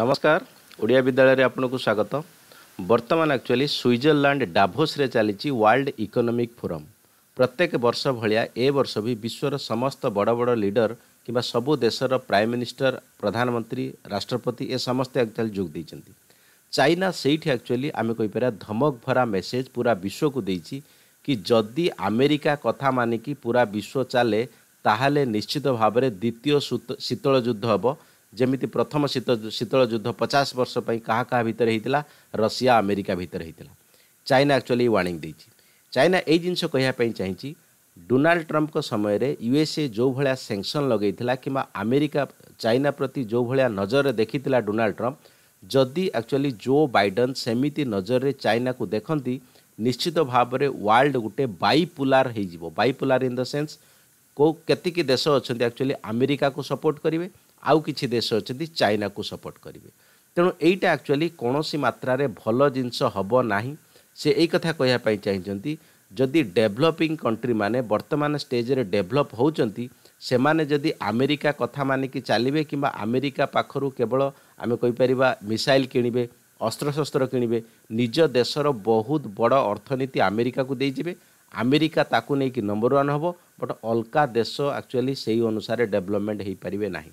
ନମସ୍କାର ଓଡ଼ିଆ ବିଦ୍ୟାଳୟରେ ଆପଣଙ୍କୁ ସ୍ୱାଗତ ବର୍ତ୍ତମାନ ଆକ୍ଚୁଆଲି ସୁଇଜରଲ୍ୟାଣ୍ଡ ଡାଭୋସ୍ରେ ଚାଲିଛି ୱାର୍ଲଡ ଇକୋନୋମିକ୍ ଫୋରମ୍ ପ୍ରତ୍ୟେକ ବର୍ଷ ଭଳିଆ ଏ ବର୍ଷ ବି ବିଶ୍ୱର ସମସ୍ତ ବଡ଼ ବଡ଼ ଲିଡ଼ର କିମ୍ବା ସବୁ ଦେଶର ପ୍ରାଇମ୍ ମିନିଷ୍ଟର ପ୍ରଧାନମନ୍ତ୍ରୀ ରାଷ୍ଟ୍ରପତି ଏ ସମସ୍ତେ ଆକ୍ଚୁଆଲି ଯୋଗ ଦେଇଛନ୍ତି ଚାଇନା ସେଇଠି ଆକ୍ଚୁଆଲି ଆମେ କହିପାରିବା ଧମକ ଭରା ମେସେଜ୍ ପୁରା ବିଶ୍ୱକୁ ଦେଇଛି କି ଯଦି ଆମେରିକା କଥା ମାନିକି ପୁରା ବିଶ୍ୱ ଚାଲେ ତାହେଲେ ନିଶ୍ଚିତ ଭାବରେ ଦ୍ୱିତୀୟ ଶୀତଳ ଯୁଦ୍ଧ ହେବ ଯେମିତି ପ୍ରଥମ ଶୀତ ଶୀତଳ ଯୁଦ୍ଧ ପଚାଶ ବର୍ଷ ପାଇଁ କାହା କାହା ଭିତରେ ହେଇଥିଲା ରଷିଆ ଆମେରିକା ଭିତରେ ହେଇଥିଲା ଚାଇନା ଆକ୍ଚୁଆଲି ୱାର୍ଣ୍ଣିଂ ଦେଇଛି ଚାଇନା ଏଇ ଜିନିଷ କହିବା ପାଇଁ ଚାହିଁଛି ଡୋନାଲ୍ଡ ଟ୍ରମ୍ପଙ୍କ ସମୟରେ ୟୁଏସ୍ଏ ଯେଉଁ ଭଳିଆ ସେଙ୍କସନ୍ ଲଗାଇଥିଲା କିମ୍ବା ଆମେରିକା ଚାଇନା ପ୍ରତି ଯେଉଁ ଭଳିଆ ନଜରରେ ଦେଖିଥିଲା ଡୋନାଲ୍ଡ ଟ୍ରମ୍ପ ଯଦି ଆକ୍ଚୁଆଲି ଜୋ ବାଇଡେନ୍ ସେମିତି ନଜରରେ ଚାଇନାକୁ ଦେଖନ୍ତି ନିଶ୍ଚିତ ଭାବରେ ୱାର୍ଲଡ଼ ଗୋଟେ ବାଇପୁଲାର ହେଇଯିବ ବାଇପୁଲାର ଇନ୍ ଦ ସେନ୍ସ କେଉଁ କେତିକି ଦେଶ ଅଛନ୍ତି ଆକ୍ଚୁଆଲି ଆମେରିକାକୁ ସପୋର୍ଟ କରିବେ ଆଉ କିଛି ଦେଶ ଅଛନ୍ତି ଚାଇନାକୁ ସପୋର୍ଟ କରିବେ ତେଣୁ ଏଇଟା ଆକ୍ଚୁଆଲି କୌଣସି ମାତ୍ରାରେ ଭଲ ଜିନିଷ ହେବ ନାହିଁ ସେ ଏଇ କଥା କହିବା ପାଇଁ ଚାହିଁଛନ୍ତି ଯଦି ଡେଭଲପିଂ କଣ୍ଟ୍ରିମାନେ ବର୍ତ୍ତମାନ ଷ୍ଟେଜ୍ରେ ଡେଭଲପ୍ ହେଉଛନ୍ତି ସେମାନେ ଯଦି ଆମେରିକା କଥା ମାନିକି ଚାଲିବେ କିମ୍ବା ଆମେରିକା ପାଖରୁ କେବଳ ଆମେ କହିପାରିବା ମିସାଇଲ୍ କିଣିବେ ଅସ୍ତ୍ରଶସ୍ତ୍ର କିଣିବେ ନିଜ ଦେଶର ବହୁତ ବଡ଼ ଅର୍ଥନୀତି ଆମେରିକାକୁ ଦେଇଯିବେ ଆମେରିକା ତାକୁ ନେଇକି ନମ୍ବର ୱାନ୍ ହେବ ବଟ୍ ଅଲଗା ଦେଶ ଆକ୍ଚୁଆଲି ସେଇ ଅନୁସାରେ ଡେଭଲପମେଣ୍ଟ ହୋଇପାରିବେ ନାହିଁ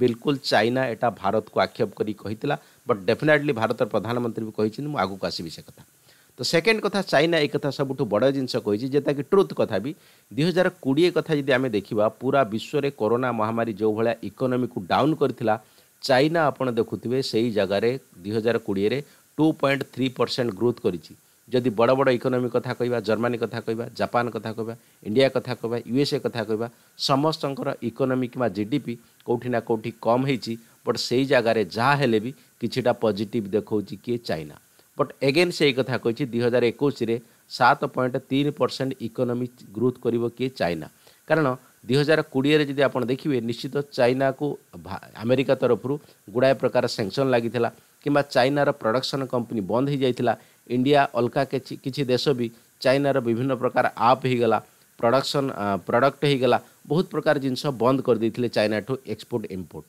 ବିଲକୁଲ ଚାଇନା ଏଇଟା ଭାରତକୁ ଆକ୍ଷେପ କରି କହିଥିଲା ବଟ୍ ଡେଫିନେଟଲି ଭାରତର ପ୍ରଧାନମନ୍ତ୍ରୀ ବି କହିଛନ୍ତି ମୁଁ ଆଗକୁ ଆସିବି ସେ କଥା ତ ସେକେଣ୍ଡ କଥା ଚାଇନା ଏ କଥା ସବୁଠୁ ବଡ଼ ଜିନିଷ କହିଛି ଯେତାକି ଟ୍ରୁଥ୍ କଥା ବି ଦୁଇହଜାର କୋଡ଼ିଏ କଥା ଯଦି ଆମେ ଦେଖିବା ପୁରା ବିଶ୍ୱରେ କରୋନା ମହାମାରୀ ଯେଉଁଭଳିଆ ଇକୋନୋମିକୁ ଡାଉନ୍ କରିଥିଲା ଚାଇନା ଆପଣ ଦେଖୁଥିବେ ସେଇ ଜାଗାରେ ଦୁଇହଜାର କୋଡ଼ିଏରେ two point three percent growth କରିଛି ଯଦି ବଡ଼ ବଡ଼ ଇକୋନୋମି କଥା କହିବା ଜର୍ମାନୀ କଥା କହିବା ଜାପାନ କଥା କହିବା ଇଣ୍ଡିଆ କଥା କହିବା ୟୁଏସ୍ଏ କଥା କହିବା ସମସ୍ତଙ୍କର ଇକୋନୋମି କିମ୍ବା ଜି ଡି ପି କେଉଁଠି ନା କେଉଁଠି କମ୍ ହେଇଛି ବଟ୍ ସେଇ ଜାଗାରେ ଯାହା ହେଲେ ବି କିଛିଟା ପଜିଟିଭ୍ ଦେଖାଉଛି କିଏ ଚାଇନା ବଟ୍ ଏଗେନ୍ ସେଇ କଥା କହିଛି ଦୁଇ ହଜାର ଏକୋଇଶରେ ସାତ ପଏଣ୍ଟ ତିନି ପରସେଣ୍ଟ ଇକୋନୋମି ଗ୍ରୋଥ୍ କରିବ କିଏ ଚାଇନା କାରଣ ଦୁଇ ହଜାର କୋଡ଼ିଏରେ ଯଦି ଆପଣ ଦେଖିବେ ନିଶ୍ଚିତ ଚାଇନାକୁ ଆମେରିକା ତରଫରୁ ଗୁଡ଼ାଏ ପ୍ରକାର ସେଙ୍କସନ୍ ଲାଗିଥିଲା କିମ୍ବା ଚାଇନାର ପ୍ରଡକ୍ସନ୍ କମ୍ପାନୀ ବନ୍ଦ ହୋଇଯାଇଥିଲା ଇଣ୍ଡିଆ ଅଲଗା କିଛି କିଛି ଦେଶ ବି ଚାଇନାର ବିଭିନ୍ନ ପ୍ରକାର ଆପ୍ ହେଇଗଲା ପ୍ରଡକ୍ସନ୍ ପ୍ରଡକ୍ଟ ହେଇଗଲା ବହୁତ ପ୍ରକାର ଜିନିଷ ବନ୍ଦ କରିଦେଇଥିଲେ ଚାଇନାଠୁ ଏକ୍ସପୋର୍ଟ ଇମ୍ପୋର୍ଟ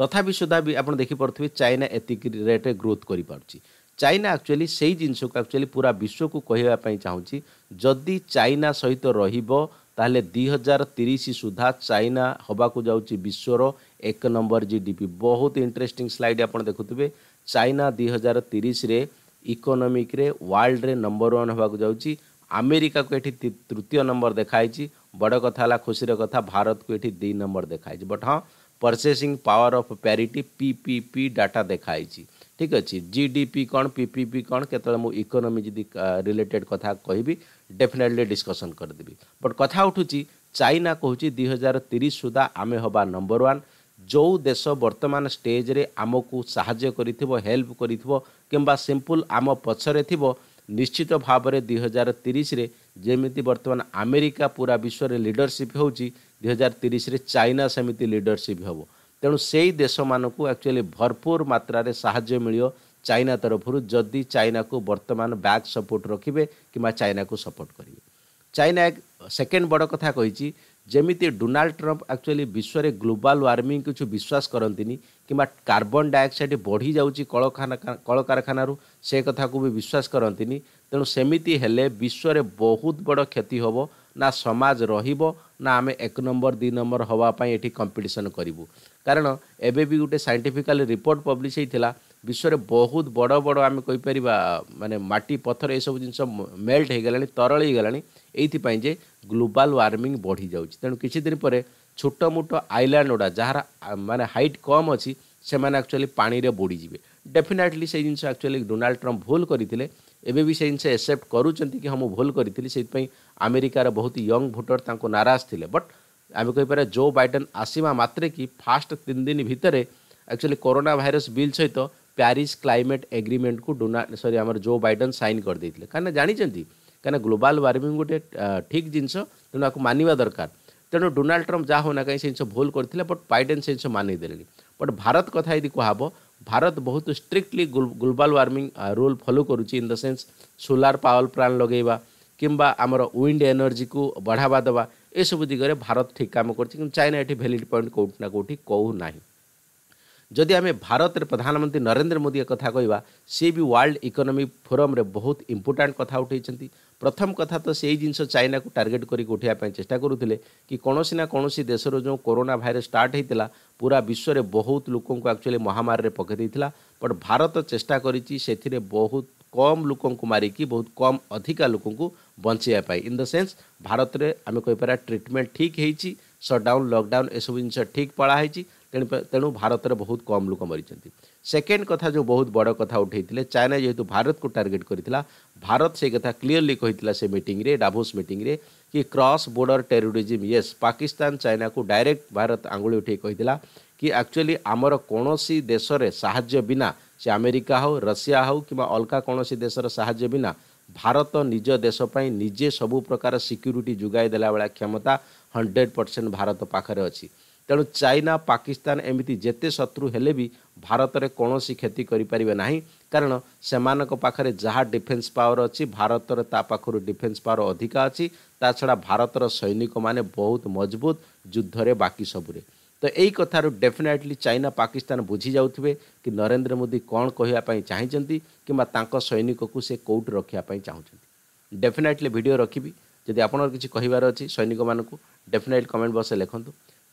ତଥାପି ସୁଦ୍ଧା ବି ଆପଣ ଦେଖିପାରୁଥିବେ ଚାଇନା ଏତିକି ରେଟ୍ରେ ଗ୍ରୋଥ୍ କରିପାରୁଛି ଚାଇନା ଆକ୍ଚୁଆଲି ସେଇ ଜିନିଷକୁ ଆକ୍ଚୁଆଲି ପୁରା ବିଶ୍ୱକୁ କହିବା ପାଇଁ ଚାହୁଁଛି ଯଦି ଚାଇନା ସହିତ ରହିବ ତାହେଲେ ଦୁଇ ହଜାର ତିରିଶ ସୁଦ୍ଧା ଚାଇନା ହେବାକୁ ଯାଉଛି ବିଶ୍ୱର ଏକ ନମ୍ବର ଜି ଡି ପି ବହୁତ ଇଣ୍ଟରେଷ୍ଟିଂ ସ୍ଲାଇଡ଼ ଆପଣ ଦେଖୁଥିବେ ଚାଇନା ଦୁଇ ହଜାର ତିରିଶରେ ଇକୋନୋମିକ୍ରେ ୱାର୍ଲଡ଼ରେ ନମ୍ବର ୱାନ୍ ହେବାକୁ ଯାଉଛି ଆମେରିକାକୁ ଏଠି ତୃତୀୟ ନମ୍ବର ଦେଖାହେଇଛି ବଡ଼ କଥା ହେଲା ଖୁସିର କଥା ଭାରତକୁ ଏଠି ଦୁଇ ନମ୍ବର ଦେଖାହେଇଛି ବଟ୍ ହଁ purchasing power of parity P P P data ଦେଖାହେଇଛି ଠିକ୍ ଅଛି ଜି ଡି ପି କ'ଣ ପି ପି ପି କ'ଣ କେତେବେଳେ ମୁଁ ଇକୋନୋମି ଯଦି ରିଲେଟେଡ଼୍ କଥା କହିବି ଡେଫିନେଟଲି ଡିସ୍କସନ୍ କରିଦେବି ବଟ୍ କଥା ଉଠୁଛି ଚାଇନା କହୁଛି ଦୁଇ ହଜାର ତିରିଶ ସୁଦ୍ଧା ଆମେ ହେବା ନମ୍ବର ୱାନ୍ ଯେଉଁ ଦେଶ ବର୍ତ୍ତମାନ ଷ୍ଟେଜ୍ରେ ଆମକୁ ସାହାଯ୍ୟ କରିଥିବ ହେଲ୍ପ କରିଥିବ କିମ୍ବା ସିମ୍ପୁଲ୍ ଆମ ପଛରେ ଥିବ ନିଶ୍ଚିତ ଭାବରେ ଦୁଇ ହଜାର ତିରିଶରେ ଯେମିତି ବର୍ତ୍ତମାନ ଆମେରିକା ପୁରା ବିଶ୍ୱରେ ଲିଡରସିପ୍ ହେଉଛି ଦୁଇ ହଜାର ତିରିଶରେ ଚାଇନା ସେମିତି ଲିଡରସିପ୍ ହେବ ତେଣୁ ସେଇ ଦେଶମାନଙ୍କୁ ଆକ୍ଚୁଆଲି ଭରପୁର ମାତ୍ରାରେ ସାହାଯ୍ୟ ମିଳିବ ଚାଇନା ତରଫରୁ ଯଦି ଚାଇନାକୁ ବର୍ତ୍ତମାନ ବ୍ୟାକ୍ ସପୋର୍ଟ ରଖିବେ କିମ୍ବା ଚାଇନାକୁ ସପୋର୍ଟ କରିବେ ଚାଇନା ସେକେଣ୍ଡ ବଡ଼ କଥା କହିଛି ଯେମିତି ଡୋନାଲ୍ଡ ଟ୍ରମ୍ପ ଆକ୍ଚୁଆଲି ବିଶ୍ୱରେ ଗ୍ଲୋବାଲ୍ ୱାର୍ମିଂକୁ କିଛି ବିଶ୍ୱାସ କରନ୍ତିନି କିମ୍ବା କାର୍ବନ୍ ଡାଇଅକ୍ସାଇଡ୍ ବଢ଼ିଯାଉଛି କଳଖାନା କଳକାରଖାନାରୁ ସେ କଥାକୁ ବି ବିଶ୍ୱାସ କରନ୍ତିନି ତେଣୁ ସେମିତି ହେଲେ ବିଶ୍ୱରେ ବହୁତ ବଡ଼ କ୍ଷତି ହେବ ନା ସମାଜ ରହିବ ନା ଆମେ ଏକ ନମ୍ବର ଦୁଇ ନମ୍ବର ହେବା ପାଇଁ ଏଠି କମ୍ପିଟିସନ୍ କରିବୁ କାରଣ ଏବେ ବି ଗୋଟେ ସାଇଣ୍ଟିଫିକାଲି ରିପୋର୍ଟ ପବ୍ଲିଶ ହେଇଥିଲା ବିଶ୍ୱରେ ବହୁତ ବଡ଼ ବଡ଼ ଆମେ କହିପାରିବା ମାନେ ମାଟି ପଥର ଏସବୁ ଜିନିଷ ମେଲ୍ଟ ହୋଇଗଲାଣି ତରଳ ହୋଇଗଲାଣି ଏଇଥିପାଇଁ ଯେ ଗ୍ଲୋବାଲ୍ ୱାର୍ମିଂ ବଢ଼ିଯାଉଛି ତେଣୁ କିଛି ଦିନ ପରେ ଛୋଟ ମୋଟ ଆଇଲ୍ୟାଣ୍ଡ ଗୁଡ଼ା ଯାହାର ମାନେ ହାଇଟ୍ କମ୍ ଅଛି ସେମାନେ ଆକ୍ଚୁଆଲି ପାଣିରେ ବୁଡ଼ିଯିବେ ଡେଫିନାଇଟଲି ସେଇ ଜିନିଷ ଆକ୍ଚୁଆଲି ଡୋନାଲ୍ଡ ଟ୍ରମ୍ପ ଭୁଲ କରିଥିଲେ ଏବେ ବି ସେଇ ଜିନିଷ ଏକ୍ସେପ୍ଟ କରୁଛନ୍ତି କି ହଁ ମୁଁ ଭୁଲ କରିଥିଲି ସେଇଥିପାଇଁ ଆମେରିକାର ବହୁତ ୟଙ୍ଗ ଭୋଟର ତାଙ୍କୁ ନାରାଜ ଥିଲେ ବଟ୍ ଆମେ କହିପାରିବା ଜୋ ବାଇଡେନ୍ ଆସିବା ମାତ୍ରେ କି ଫାଷ୍ଟ ତିନି ଦିନ ଭିତରେ ଆକ୍ଚୁଆଲି କରୋନା ଭାଇରସ୍ ବିଲ୍ ସହିତ ପ୍ୟାରିସ୍ କ୍ଲାଇମେଟ୍ ଏଗ୍ରିମେଣ୍ଟକୁ ଡୋନାଲ୍ଡ ସରି ଆମର ଜୋ ବାଇଡେନ୍ ସାଇନ୍ କରିଦେଇଥିଲେ କାହିଁକିନା ଜାଣିଛନ୍ତି କାହିଁକିନା ଗ୍ଲୋବାଲ୍ ୱାର୍ମିଂ ଗୋଟେ ଠିକ୍ ଜିନିଷ ତେଣୁ ଆକୁ ମାନିବା ଦରକାର ତେଣୁ ଡୋନାଲ୍ଡ ଟ୍ରମ୍ପ ଯାହା ହେଉନା କାହିଁ ସେ ଜିନିଷ ଭୁଲ କରିଥିଲେ ବଟ୍ ବାଇଡେନ୍ ସେ ଜିନିଷ ମାନିଦେଲେନି ବଟ୍ ଭାରତ କଥା ଯଦି କୁହାହେବ ଭାରତ ବହୁତ strictly global warming rule follow କରୁଛି in the sense solar power plan ଲଗାଇବା କିମ୍ବା ଆମର ୱିଣ୍ଡ ଏନର୍ଜିକୁ ବଢ଼ାବା ଦେବା ଏସବୁ ଦିଗରେ ଭାରତ ଠିକ୍ କାମ କରୁଛି କିନ୍ତୁ ଚାଇନା ଏଠି ଭ୍ୟାଲିଡ଼ ପଏଣ୍ଟ କେଉଁଠି ନା କେଉଁଠି କହୁନାହିଁ ଯଦି ଆମେ ଭାରତରେ ପ୍ରଧାନମନ୍ତ୍ରୀ ନରେନ୍ଦ୍ର ମୋଦି କଥା କହିବା ସିଏ ବି ୱାର୍ଲଡ଼ ଇକୋନୋମିକ୍ ଫୋରମ୍ରେ ବହୁତ ଇମ୍ପୋର୍ଟାଣ୍ଟ କଥା ଉଠାଇଛନ୍ତି ପ୍ରଥମ କଥା ତ ସେଇ ଜିନିଷ ଚାଇନାକୁ ଟାର୍ଗେଟ୍ କରିକି ଉଠାଇବା ପାଇଁ ଚେଷ୍ଟା କରୁଥିଲେ କି କୌଣସି ନା କୌଣସି ଦେଶରୁ ଯେଉଁ କରୋନା ଭାଇରସ୍ ଷ୍ଟାର୍ଟ ହୋଇଥିଲା ପୁରା ବିଶ୍ୱରେ ବହୁତ ଲୋକଙ୍କୁ ଆକ୍ଚୁଆଲି ମହାମାରୀରେ ପକାଇ ଦେଇଥିଲା ବଟ୍ ଭାରତ ଚେଷ୍ଟା କରିଛି ସେଥିରେ ବହୁତ କମ୍ ଲୋକଙ୍କୁ ମାରିକି ବହୁତ କମ୍ ଅଧିକା ଲୋକଙ୍କୁ ବଞ୍ଚାଇବା ପାଇଁ ଇନ୍ ଦ ସେନ୍ସ ଭାରତରେ ଆମେ କହିପାରିବା ଟ୍ରିଟମେଣ୍ଟ ଠିକ୍ ହେଇଛି ସଟ୍ଡାଉନ୍ ଲକ୍ଡାଉନ୍ ଏସବୁ ଜିନିଷ ଠିକ୍ ପାଳା ହେଇଛି ତେଣୁ ତେଣୁ ଭାରତରେ ବହୁତ କମ୍ ଲୋକ ମରିଛନ୍ତି ସେକେଣ୍ଡ କଥା ଯେଉଁ ବହୁତ ବଡ଼ କଥା ଉଠାଇଥିଲେ ଚାଇନା ଯେହେତୁ ଭାରତକୁ ଟାର୍ଗେଟ୍ କରିଥିଲା ଭାରତ ସେ କଥା କ୍ଲିଅରଲି କହିଥିଲା ସେ ମିଟିଂରେ ଡାଭୋସ୍ ମିଟିଂରେ କି cross border terrorism yes Pakistan ଚାଇନାକୁ ଡାଇରେକ୍ଟ ଭାରତ ଆଙ୍ଗୁଳି ଉଠାଇ କହିଥିଲା କି ଆକ୍ଚୁଆଲି ଆମର କୌଣସି ଦେଶରେ ସାହାଯ୍ୟ ବିନା ସେ ଆମେରିକା ହେଉ ରଷିଆ ହେଉ କିମ୍ବା ଅଲଗା କୌଣସି ଦେଶର ସାହାଯ୍ୟ ବିନା ଭାରତ ନିଜ ଦେଶ ପାଇଁ ନିଜେ ସବୁ ପ୍ରକାର ସିକ୍ୟୁରିଟି ଯୋଗାଇ ଦେଲା ବେଳେ କ୍ଷମତା ହଣ୍ଡ୍ରେଡ଼ ପରସେଣ୍ଟ ଭାରତ ପାଖରେ ଅଛି ᱛᱟᱨᱚ ᱪᱟᱭᱱᱟ ᱯᱟᱠᱤᱥᱛᱟᱱ ᱮᱢᱤᱛᱤ ᱡᱮᱛᱮ ᱥᱟᱛᱨᱩ ᱦᱮᱞᱮ ᱵᱤ ᱵᱷᱟᱨᱚᱛ ᱨᱮ ᱠᱚᱱᱚ ᱥᱤ ᱠᱷᱮᱛᱤ ᱠᱚᱨᱤ ᱯᱟᱨᱤᱵᱮ ᱱᱟᱦᱤ ᱠᱟᱨᱚᱱ ᱥᱮᱢᱟᱱᱚᱠᱚ ᱯᱟᱠᱷᱨᱮ ᱡᱟᱦᱟ ᱰᱤᱯᱮᱱᱥ ᱯᱟᱣᱟᱨ ᱟᱪᱷᱤ ᱵᱷᱟᱨᱚᱛ ᱨᱮ ᱛᱟ ᱯᱟᱠᱷᱨᱩ ᱰᱤᱯᱮᱱᱥ ᱯᱟᱨ ᱟധികᱟ ᱟᱪᱷᱤ ᱛᱟ ᱪᱷᱟᱲᱟ ᱵᱷᱟᱨᱚᱛ ᱨᱟ ᱥᱟᱭᱱᱤᱠᱚ ᱢᱟᱱᱮ ᱵᱚᱦᱩᱛ ᱢᱟᱡᱵᱩᱛ ᱡᱩᱫᱷ ᱨᱮ ᱵᱟᱠᱤ ᱥᱚᱵᱩᱨᱮ ᱛᱚ ᱮᱭᱤ ᱠᱚᱛᱷᱟᱨᱩ �